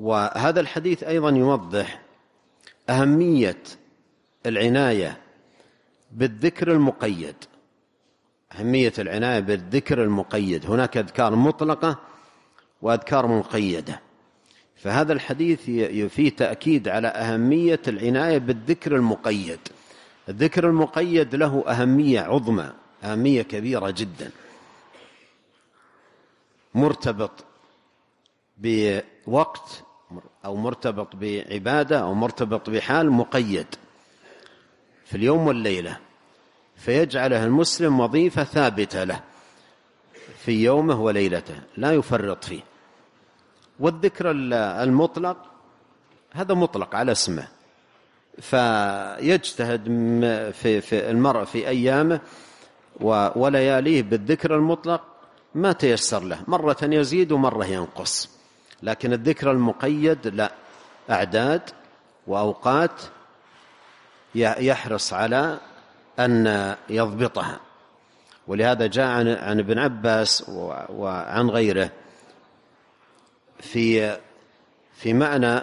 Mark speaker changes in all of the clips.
Speaker 1: وهذا الحديث ايضا يوضح اهميه العنايه بالذكر المقيد اهميه العنايه بالذكر المقيد هناك اذكار مطلقه واذكار مقيده فهذا الحديث فيه تاكيد على اهميه العنايه بالذكر المقيد الذكر المقيد له اهميه عظمى اهميه كبيره جدا مرتبط بوقت أو مرتبط بعبادة أو مرتبط بحال مقيد في اليوم والليلة فيجعله المسلم وظيفة ثابتة له في يومه وليلته لا يفرط فيه والذكر المطلق هذا مطلق على اسمه فيجتهد في في المرء في أيامه ولياليه بالذكر المطلق ما تيسر له مرة يزيد ومرة ينقص لكن الذكر المقيد لا أعداد وأوقات يحرص على أن يضبطها ولهذا جاء عن ابن عباس وعن غيره في في معنى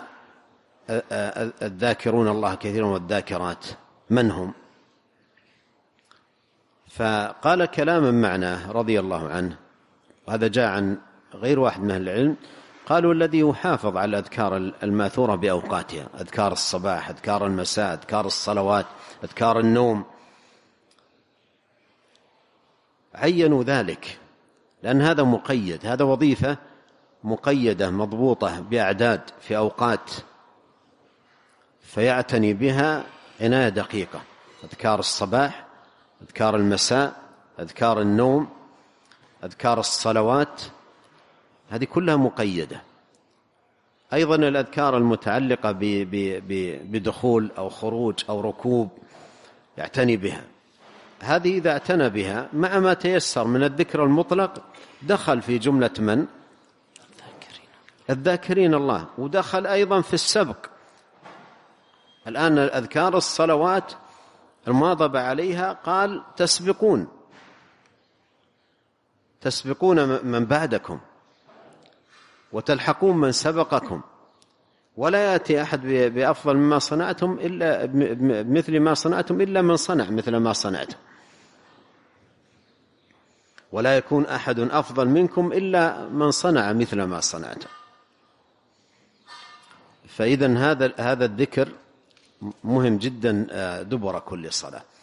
Speaker 1: الذاكرون الله كثيرا والذاكرات من هم فقال كلاما معناه رضي الله عنه وهذا جاء عن غير واحد من أهل العلم قالوا الذي يحافظ على الأذكار الماثورة بأوقاتها أذكار الصباح أذكار المساء أذكار الصلوات أذكار النوم عينوا ذلك لأن هذا مقيد هذا وظيفة مقيدة مضبوطة بأعداد في أوقات فيعتني بها عناية دقيقة أذكار الصباح أذكار المساء أذكار النوم أذكار الصلوات هذه كلها مقيدة أيضا الأذكار المتعلقة بدخول أو خروج أو ركوب يعتني بها هذه إذا اعتنى بها مع ما تيسر من الذكر المطلق دخل في جملة من؟ الذاكرين الذاكرين الله ودخل أيضا في السبق الآن الأذكار الصلوات المواظبة عليها قال تسبقون تسبقون من بعدكم وتلحقون من سبقكم ولا يأتي أحد بأفضل مما صنعتم إلا مثل ما صنعتم إلا من صنع مثل ما صنعتم ولا يكون أحد أفضل منكم إلا من صنع مثل ما صنعتم فإذا هذا هذا الذكر مهم جدا آه، دبر كل صلاة